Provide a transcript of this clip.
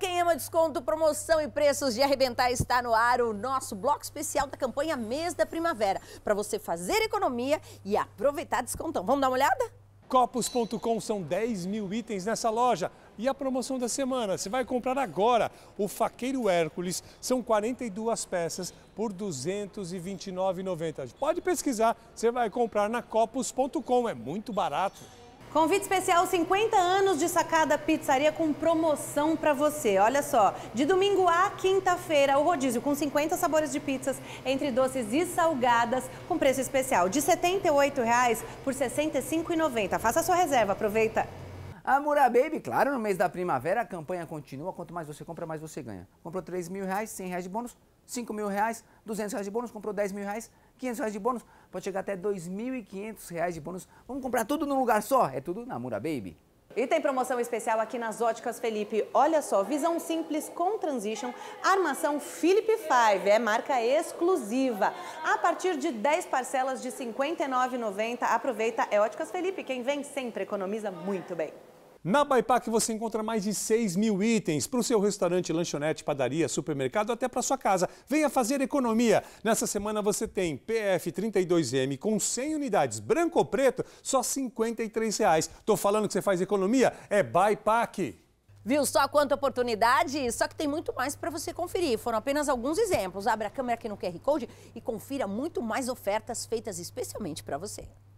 quem ama desconto, promoção e preços de arrebentar está no ar o nosso bloco especial da campanha Mês da Primavera, para você fazer economia e aproveitar descontão. Vamos dar uma olhada? Copos.com são 10 mil itens nessa loja. E a promoção da semana, você vai comprar agora o Faqueiro Hércules, são 42 peças por R$ 229,90. Pode pesquisar, você vai comprar na Copos.com, é muito barato. Convite especial 50 anos de Sacada Pizzaria com promoção para você. Olha só, de domingo à quinta-feira, o rodízio com 50 sabores de pizzas entre doces e salgadas com preço especial de R$ 78,00 por R$ 65,90. Faça sua reserva, aproveita. A Baby, claro, no mês da primavera a campanha continua. Quanto mais você compra, mais você ganha. Comprou R$ mil reais, 100 reais de bônus, R$ mil reais, 200 reais de bônus. Comprou R$ mil reais, R$ reais de bônus, pode chegar até 2.500 reais de bônus. Vamos comprar tudo num lugar só? É tudo na Mura Baby. E tem promoção especial aqui nas Óticas Felipe. Olha só, visão simples com transition, armação Philip 5, é marca exclusiva. A partir de 10 parcelas de R$ 59,90, aproveita, é Óticas Felipe. Quem vem sempre economiza muito bem. Na Baipac você encontra mais de 6 mil itens para o seu restaurante, lanchonete, padaria, supermercado, até para sua casa. Venha fazer economia. Nessa semana você tem PF32M com 100 unidades, branco ou preto, só R$ 53,00. Tô falando que você faz economia? É Baipac. Viu só quanta oportunidade? Só que tem muito mais para você conferir. Foram apenas alguns exemplos. Abra a câmera aqui no QR Code e confira muito mais ofertas feitas especialmente para você.